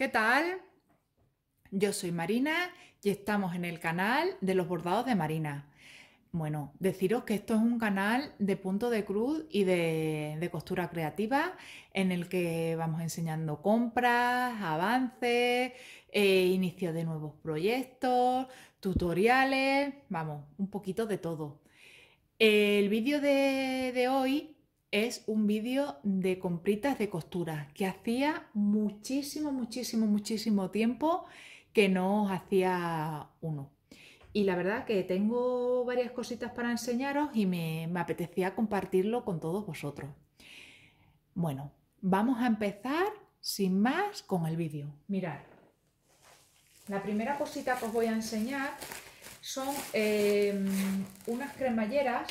¿Qué tal? Yo soy Marina y estamos en el canal de los bordados de Marina. Bueno, deciros que esto es un canal de punto de cruz y de, costura creativa en el que vamos enseñando compras, avances, eh, inicio de nuevos proyectos, tutoriales, vamos, un poquito de todo. El vídeo de, de hoy es un vídeo de compritas de costura que hacía muchísimo, muchísimo, muchísimo tiempo que no hacía uno. Y la verdad que tengo varias cositas para enseñaros y me, me apetecía compartirlo con todos vosotros. Bueno, vamos a empezar sin más con el vídeo. Mirad, la primera cosita que os voy a enseñar son eh, unas cremalleras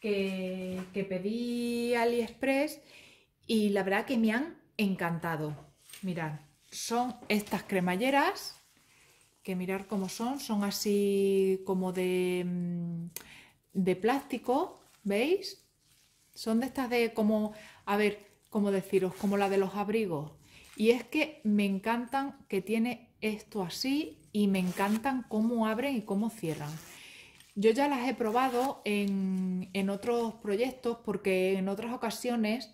que, pedí AliExpress y la verdad que me han encantado. Mirad, son estas cremalleras que mirar cómo son, son así como de, mm, de plástico, ¿veis? Son de estas de como, a ver, como deciros, como la de los abrigos. Y es que me encantan que tiene esto así y me encantan cómo abren y cómo cierran. Yo ya las he probado en, otros proyectos porque en otras ocasiones,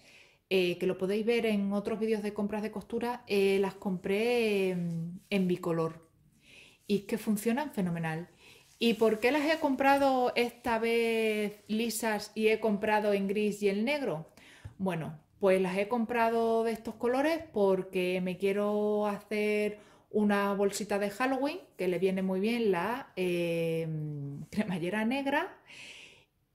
eh, que lo podéis ver en otros vídeos de compras de costura, eh, las compré en, en bicolor y es que funcionan fenomenal. ¿Y por qué las he comprado esta vez lisas y he comprado en gris y en negro? Bueno, pues las he comprado de estos colores porque me quiero hacer una bolsita de Halloween, que le viene muy bien la eh, cremallera negra.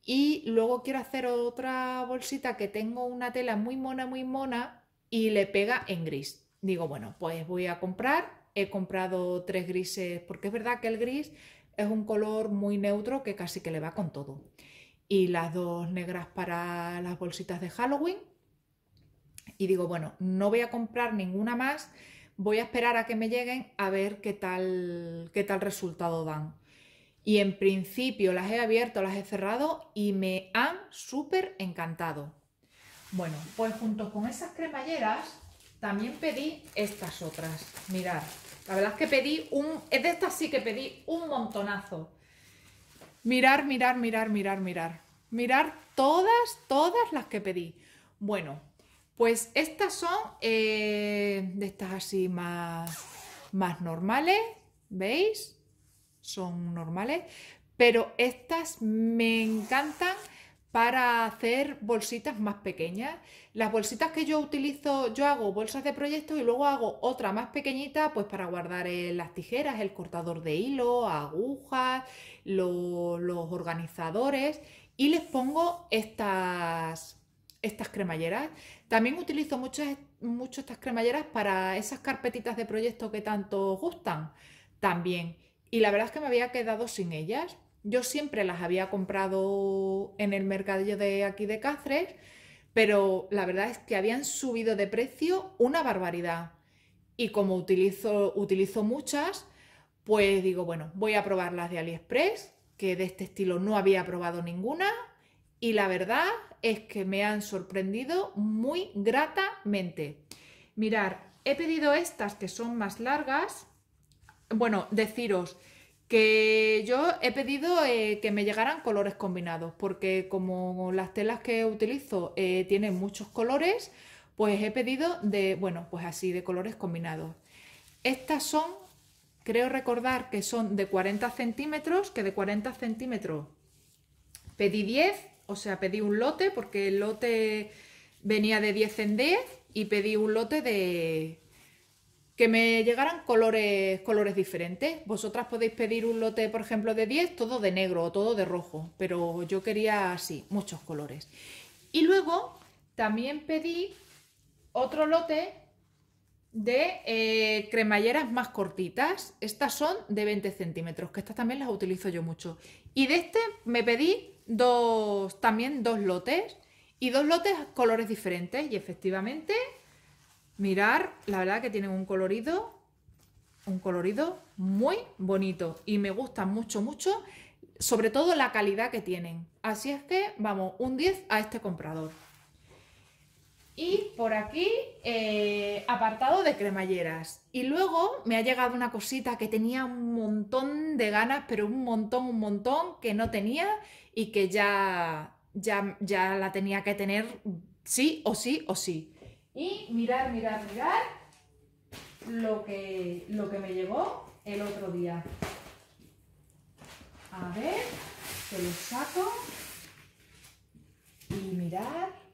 Y luego quiero hacer otra bolsita que tengo una tela muy mona, muy mona y le pega en gris. Digo, bueno, pues voy a comprar. He comprado tres grises porque es verdad que el gris es un color muy neutro que casi que le va con todo. Y las dos negras para las bolsitas de Halloween. Y digo, bueno, no voy a comprar ninguna más voy a esperar a que me lleguen a ver qué tal, qué tal resultado dan. Y en principio las he abierto, las he cerrado y me han súper encantado. Bueno, pues junto con esas cremalleras también pedí estas otras. Mirad, la verdad es que pedí un... Es de estas sí que pedí un montonazo. Mirar, mirar, mirar, mirar, mirar. Mirar todas, todas las que pedí. Bueno, pues estas son eh, de estas así más, más normales, ¿veis? Son normales, pero estas me encantan para hacer bolsitas más pequeñas. Las bolsitas que yo utilizo, yo hago bolsas de proyectos y luego hago otra más pequeñita pues para guardar las tijeras, el cortador de hilo, agujas, los organizadores y les pongo estas estas cremalleras. También utilizo muchas, mucho estas cremalleras para esas carpetitas de proyecto que tanto gustan también. Y la verdad es que me había quedado sin ellas. Yo siempre las había comprado en el mercadillo de aquí de Cáceres, pero la verdad es que habían subido de precio una barbaridad. Y como utilizo, utilizo muchas, pues digo, bueno, voy a probar las de AliExpress, que de este estilo no había probado ninguna. Y la verdad es que me han sorprendido muy gratamente. Mirar, he pedido estas que son más largas. Bueno, deciros que yo he pedido eh, que me llegaran colores combinados, porque como las telas que utilizo eh, tienen muchos colores, pues he pedido de, bueno, pues así, de colores combinados. Estas son, creo recordar que son de 40 centímetros, que de 40 centímetros pedí 10 o sea, pedí un lote porque el lote venía de 10 en 10 y pedí un lote de que me llegaran colores, colores diferentes. Vosotras podéis pedir un lote, por ejemplo, de 10, todo de negro o todo de rojo, pero yo quería así, muchos colores. Y luego también pedí otro lote de eh, cremalleras más cortitas. Estas son de 20 centímetros, que estas también las utilizo yo mucho. Y de este me pedí dos, también dos lotes y dos lotes colores diferentes y efectivamente, mirar, la verdad que tienen un colorido, un colorido muy bonito y me gusta mucho, mucho, sobre todo la calidad que tienen. Así es que, vamos, un 10 a este comprador. Y por aquí, eh, apartado de cremalleras. Y luego me ha llegado una cosita que tenía un montón de ganas, pero un montón, un montón, que no tenía y que ya, ya, la tenía que tener sí o sí o sí. Y mirar, mirar, mirar lo que, lo que me llegó el otro día. A ver, que lo saco. Y mirar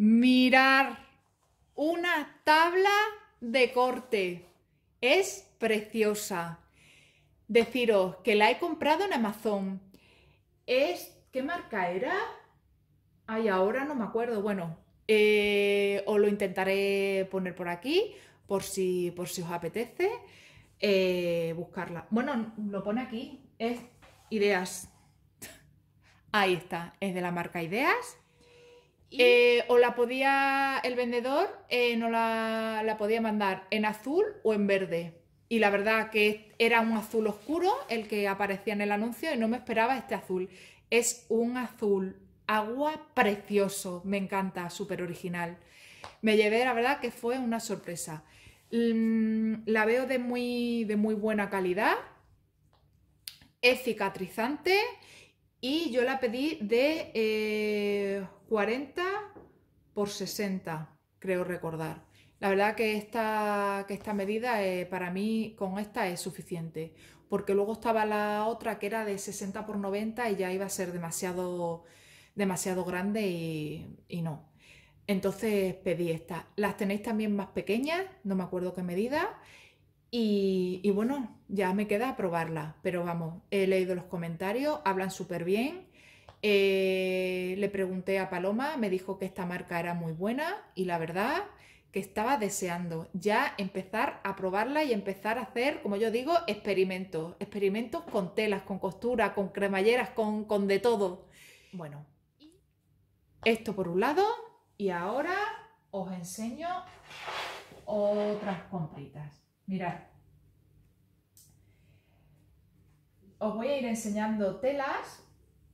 Mirar una tabla de corte. Es preciosa. Deciros que la he comprado en Amazon. Es... ¿Qué marca era? Ay, ahora no me acuerdo. Bueno, eh, os lo intentaré poner por aquí, por si, por si os apetece eh, buscarla. Bueno, lo pone aquí. Es Ideas. Ahí está. Es de la marca Ideas. Eh, o la podía, el vendedor eh, no la, podía mandar en azul o en verde. Y la verdad que era un azul oscuro el que aparecía en el anuncio y no me esperaba este azul. Es un azul agua precioso, me encanta, súper original. Me llevé, la verdad que fue una sorpresa. Mm, la veo de muy, de muy buena calidad, es cicatrizante, y yo la pedí de 40 eh, por 60, creo recordar. La verdad que esta, que esta medida eh, para mí con esta es suficiente, porque luego estaba la otra que era de 60 por 90 y ya iba a ser demasiado, demasiado grande y, y no. Entonces pedí esta. Las tenéis también más pequeñas, no me acuerdo qué medida, y, bueno, ya me queda probarla, pero vamos, he leído los comentarios, hablan súper bien. Eh, le pregunté a Paloma, me dijo que esta marca era muy buena y la verdad que estaba deseando ya empezar a probarla y empezar a hacer, como yo digo, experimentos, experimentos con telas, con costura, con cremalleras, con, con de todo. Bueno, esto por un lado y ahora os enseño otras compritas. Mirad. Os voy a ir enseñando telas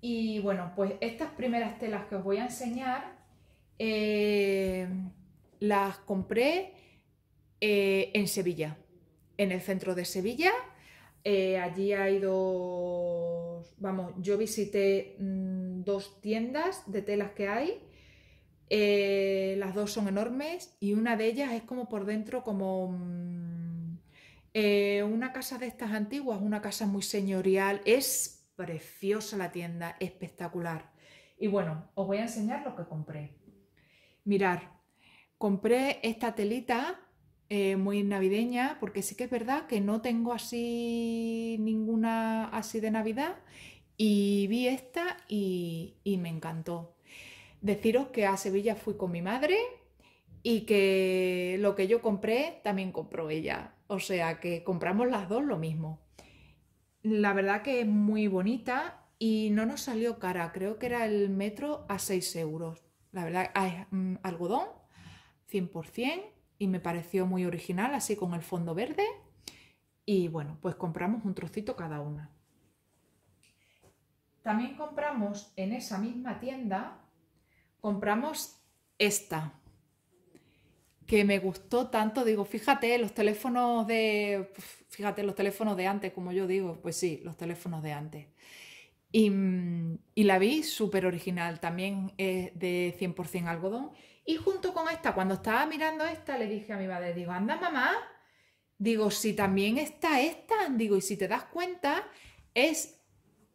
y bueno, pues estas primeras telas que os voy a enseñar eh, las compré eh, en Sevilla, en el centro de Sevilla. Eh, allí hay dos, vamos, yo visité mm, dos tiendas de telas que hay. las dos son enormes y una de ellas es como por dentro como mm, eh, una casa de estas antiguas, una casa muy señorial, es preciosa la tienda, espectacular. Y bueno, os voy a enseñar lo que compré. Mirar, compré esta telita eh, muy navideña, porque sí que es verdad que no tengo así ninguna así de Navidad. Y vi esta y me encantó. Deciros que a Sevilla fui con mi madre, y que lo que yo compré también compró ella. O sea que compramos las dos lo mismo. La verdad que es muy bonita y no nos salió cara. Creo que era el metro a 6 euros. La verdad, ah, mm, algodón 100% y me pareció muy original, así con el fondo verde. Y bueno, pues compramos un trocito cada una. También compramos en esa misma tienda, compramos esta que me gustó tanto, digo, fíjate, los teléfonos de, fíjate, los teléfonos de antes, como yo digo, pues sí, los teléfonos de antes. Y, la vi súper original, también es de 100% algodón. Y junto con esta, cuando estaba mirando esta, le dije a mi madre, digo, anda mamá, digo, si también está esta, digo, y si te das cuenta, es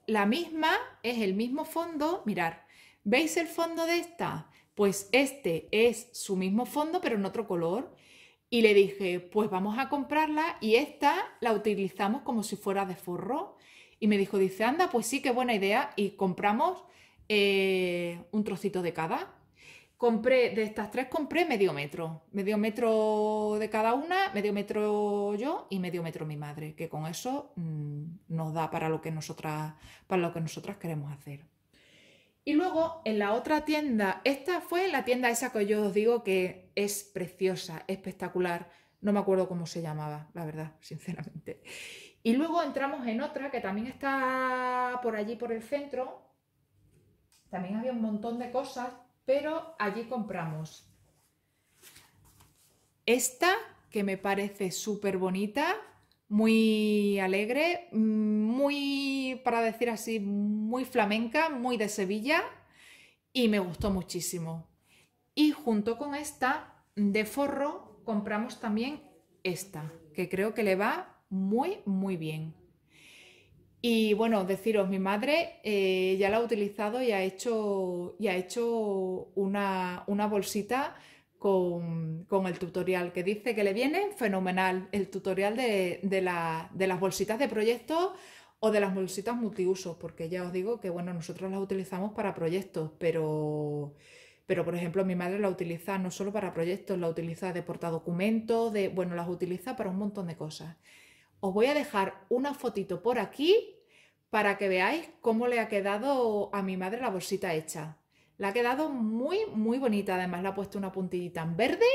la misma, es el mismo fondo, mirar, ¿veis el fondo de esta? pues este es su mismo fondo pero en otro color. Y le dije, pues vamos a comprarla y esta la utilizamos como si fuera de forro. Y me dijo, dice, anda, pues sí, qué buena idea. Y compramos eh, un trocito de cada. Compré, de estas tres compré medio metro. Medio metro de cada una, medio metro yo y medio metro mi madre, que con eso mm, nos da para lo que para lo que nosotras queremos hacer. Y luego en la otra tienda, esta fue la tienda esa que yo os digo que es preciosa, espectacular. No me acuerdo cómo se llamaba, la verdad, sinceramente. Y luego entramos en otra que también está por allí, por el centro. También había un montón de cosas, pero allí compramos. Esta, que me parece súper bonita, muy alegre, mm, muy, para decir así, muy flamenca, muy de Sevilla y me gustó muchísimo. Y junto con esta de forro compramos también esta, que creo que le va muy, muy bien. Y bueno, deciros, mi madre eh, ya la ha utilizado y ha hecho, y ha hecho una, una bolsita con, el tutorial, que dice que le viene fenomenal el tutorial de, las bolsitas de proyectos o de las bolsitas multiusos, porque ya os digo que bueno, nosotros las utilizamos para proyectos, pero, pero por ejemplo mi madre la utiliza no solo para proyectos, la utiliza de portadocumentos, de, bueno, las utiliza para un montón de cosas. Os voy a dejar una fotito por aquí para que veáis cómo le ha quedado a mi madre la bolsita hecha. La ha quedado muy, muy bonita. Además, le ha puesto una puntillita en verde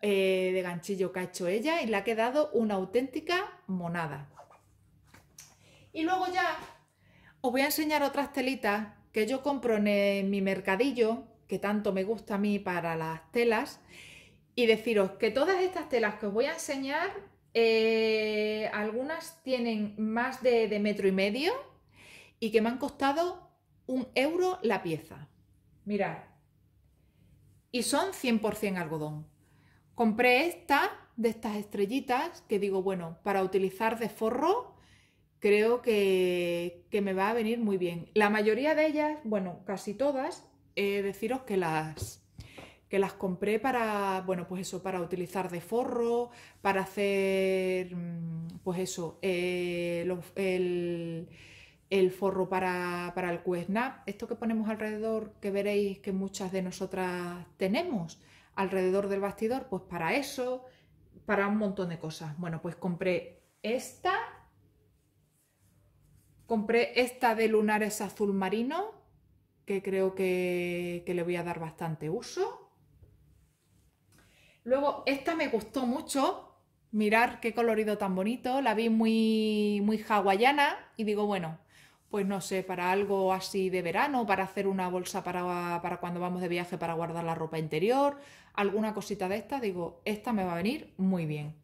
eh, de ganchillo que ha hecho ella y le ha quedado una auténtica monada. Y luego ya os voy a enseñar otras telitas que yo compro en mi mercadillo, que tanto me gusta a mí para las telas, y deciros que todas estas telas que os voy a enseñar, eh, algunas tienen más de metro y medio y que me han costado un euro la pieza. Mira, y son 100% algodón. Compré esta de estas estrellitas, que digo, bueno, para utilizar de forro, creo que, que me va a venir muy bien. La mayoría de ellas, bueno, casi todas, deciros que las, que las compré para, bueno, pues eso, para utilizar de forro, para hacer, mm, pues eso, eh, el el forro para, el cuesnap, esto que ponemos alrededor, que veréis que muchas de nosotras tenemos alrededor del bastidor, pues para eso, para un montón de cosas. Bueno, pues compré esta, compré esta de lunares azul marino, que creo que, que le voy a dar bastante uso. Luego, esta me gustó mucho, mirar qué colorido tan bonito, la vi muy, muy hawaiana y digo, bueno, pues no sé, para algo así de verano, para hacer una bolsa para, para, cuando vamos de viaje para guardar la ropa interior, alguna cosita de esta, digo, esta me va a venir muy bien.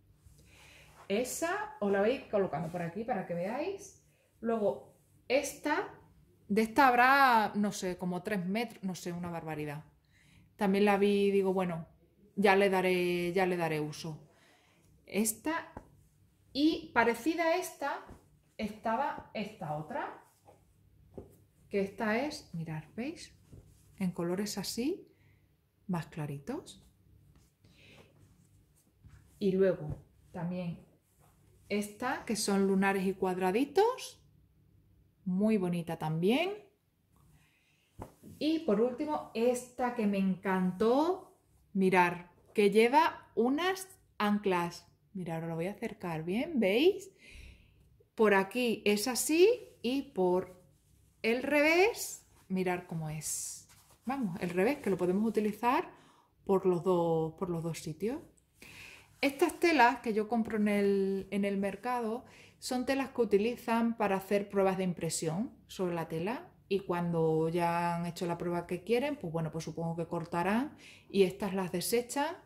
Esa os la voy colocando por aquí para que veáis. Luego, esta, de esta habrá, no sé, como 3 metros, no sé, una barbaridad. También la vi, digo, bueno, ya le daré, ya le daré uso. Esta y parecida a esta estaba esta otra que esta es, mirar, ¿veis? En colores así, más claritos. Y luego también esta, que son lunares y cuadraditos, muy bonita también. Y por último, esta que me encantó, mirar, que lleva unas anclas. Mirad, ahora lo voy a acercar bien, ¿veis? Por aquí es así y por el revés, mirar cómo es. Vamos, el revés, que lo podemos utilizar por los dos, por los dos sitios. Estas telas que yo compro en el, en el mercado son telas que utilizan para hacer pruebas de impresión sobre la tela y cuando ya han hecho la prueba que quieren, pues bueno, pues supongo que cortarán y estas las desechan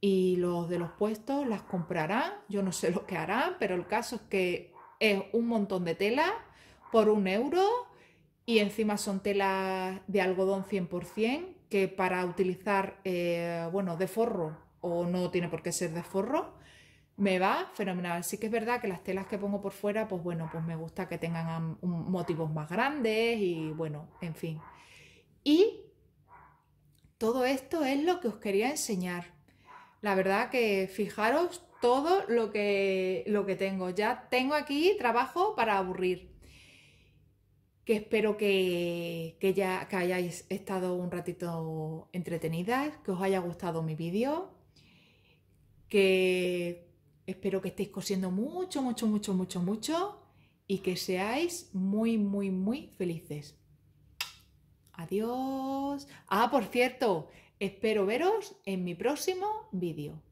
y los de los puestos las comprarán. Yo no sé lo que harán, pero el caso es que es un montón de tela por un euro y encima son telas de algodón 100%, que para utilizar, eh, bueno, de forro o no tiene por qué ser de forro, me va fenomenal. Sí que es verdad que las telas que pongo por fuera, pues bueno, pues me gusta que tengan motivos más grandes y bueno, en fin. Y todo esto es lo que os quería enseñar. La verdad que fijaros todo lo que, lo que tengo. Ya tengo aquí trabajo para aburrir que espero que, ya hayáis estado un ratito entretenidas, que os haya gustado mi vídeo, que espero que estéis cosiendo mucho, mucho, mucho, mucho, mucho y que seáis muy, muy, muy felices. Adiós. Ah, por cierto, espero veros en mi próximo vídeo.